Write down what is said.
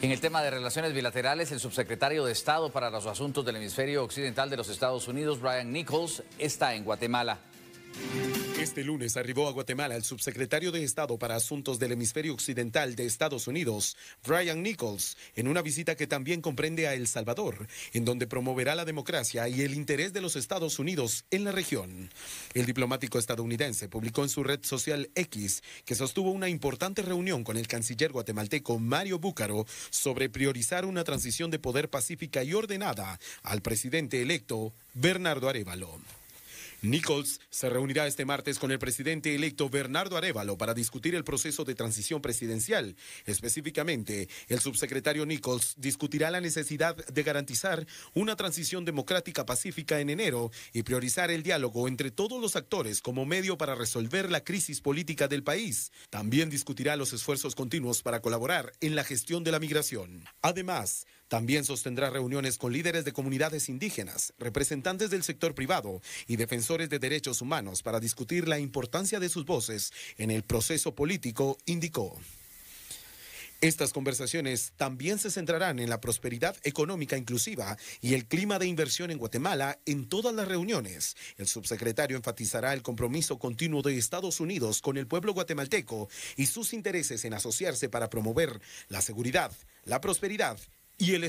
En el tema de relaciones bilaterales, el subsecretario de Estado para los Asuntos del Hemisferio Occidental de los Estados Unidos, Brian Nichols, está en Guatemala. El este lunes arribó a Guatemala el subsecretario de Estado para Asuntos del Hemisferio Occidental de Estados Unidos, Brian Nichols, en una visita que también comprende a El Salvador, en donde promoverá la democracia y el interés de los Estados Unidos en la región. El diplomático estadounidense publicó en su red social X que sostuvo una importante reunión con el canciller guatemalteco Mario Búcaro sobre priorizar una transición de poder pacífica y ordenada al presidente electo Bernardo Arevalo. Nichols se reunirá este martes con el presidente electo Bernardo Arevalo para discutir el proceso de transición presidencial. Específicamente, el subsecretario Nichols discutirá la necesidad de garantizar una transición democrática pacífica en enero y priorizar el diálogo entre todos los actores como medio para resolver la crisis política del país. También discutirá los esfuerzos continuos para colaborar en la gestión de la migración. Además, también sostendrá reuniones con líderes de comunidades indígenas, representantes del sector privado y defensores de derechos humanos para discutir la importancia de sus voces en el proceso político, indicó. Estas conversaciones también se centrarán en la prosperidad económica inclusiva y el clima de inversión en Guatemala en todas las reuniones. El subsecretario enfatizará el compromiso continuo de Estados Unidos con el pueblo guatemalteco y sus intereses en asociarse para promover la seguridad, la prosperidad y el